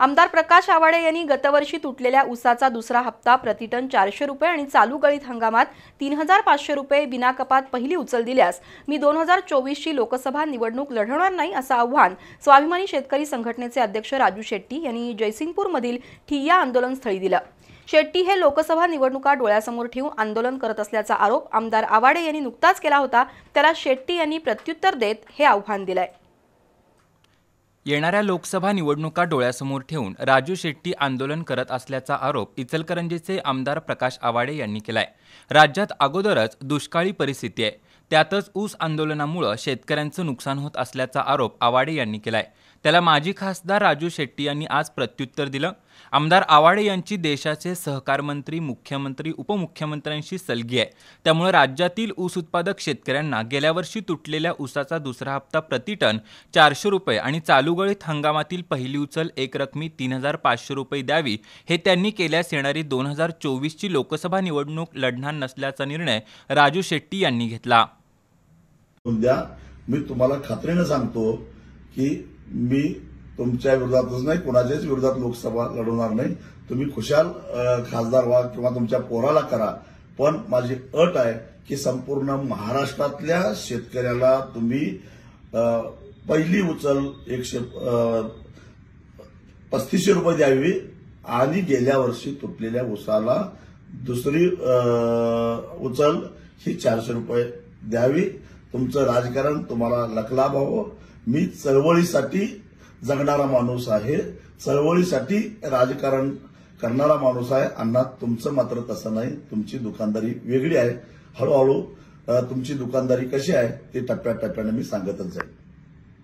आमदार प्रकाश आवाडे यांनी गतवर्षी तुटलेल्या ऊसाचा दुसरा हप्ता प्रतिटन चारशे रुपये आणि चालू गळीत हंगामात तीन हजार पाचशे रुपये विनाकपात पहिली उचल दिल्यास मी दोन हजार चोवीसची लोकसभा निवडणूक लढवणार नाही असं आव्हान स्वाभिमानी शेतकरी संघटनेचे अध्यक्ष राजू शेट्टी यांनी जयसिंगपूरमधील ठिय्या आंदोलनस्थळी दिलं शेट्टी हे लोकसभा निवडणुका डोळ्यासमोर ठेवून आंदोलन करत असल्याचा आरोप आमदार आवाडे यांनी नुकताच केला होता त्याला शेट्टी यांनी प्रत्युत्तर देत हे आव्हान दिलंय येणाऱ्या लोकसभा निवडणुका डोळ्यासमोर ठेवून राजू शेट्टी आंदोलन करत असल्याचा आरोप इचलकरंजीचे आमदार प्रकाश आवाडे यांनी केलाय राज्यात अगोदरच दुष्काळी परिस्थिती आहे त्यातच ऊस आंदोलनामुळं शेतकऱ्यांचं नुकसान होत असल्याचा आरोप आवाडे यांनी केलाय त्याला माजी खासदार राजू शेट्टी यांनी आज प्रत्युत्तर दिलं आमदार आवाडे यांची देशाचे सहकार मंत्री मुख्यमंत्री उपमुख्यमंत्र्यांशी सलगी आहे त्यामुळे राज्यातील ऊस उत्पादक शेतकऱ्यांना गेल्या वर्षी तुटलेल्या ऊसाचा दुसरा हप्ता प्रतिटन चारशे रुपये आणि चालूगळीत हंगामातील पहिली उचल एक रकमी तीन हजार पाचशे रुपये द्यावी हे त्यांनी केल्यास येणारी दोन हजार चोवीसची लोकसभा निवडणूक लढणार नसल्याचा निर्णय राजू शेट्टी यांनी घेतला उद्या मी तुम्हाला खात्रीने सांगतो की मी तुमच्या विरोधातच नाही कुणाच्याच विरोधात लोकसभा लढवणार नाही तुम्ही खुशाल खासदार व्हा किंवा तुमच्या पोराला करा पण माझी अट आहे की संपूर्ण महाराष्ट्रातल्या शेतकऱ्याला तुम्ही पहिली उचल एकशे पस्तीसशे रुपये द्यावी आणि गेल्या वर्षी तुटलेल्या उसाला दुसरी उचल ही चारशे रुपये द्यावी तुमचं राजकारण तुम्हाला लकलाभ व्हावं मी चळवळीसाठी जगणारा माणूस आहे चळवळीसाठी राजकारण करणारा माणूस आहे अण्णा तुमचं मात्र तसं नाही तुमची दुकानदारी वेगळी आहे हळूहळू तुमची दुकानदारी कशी आहे ते टप्प्याटप्प्याने मी सांगतच जाईल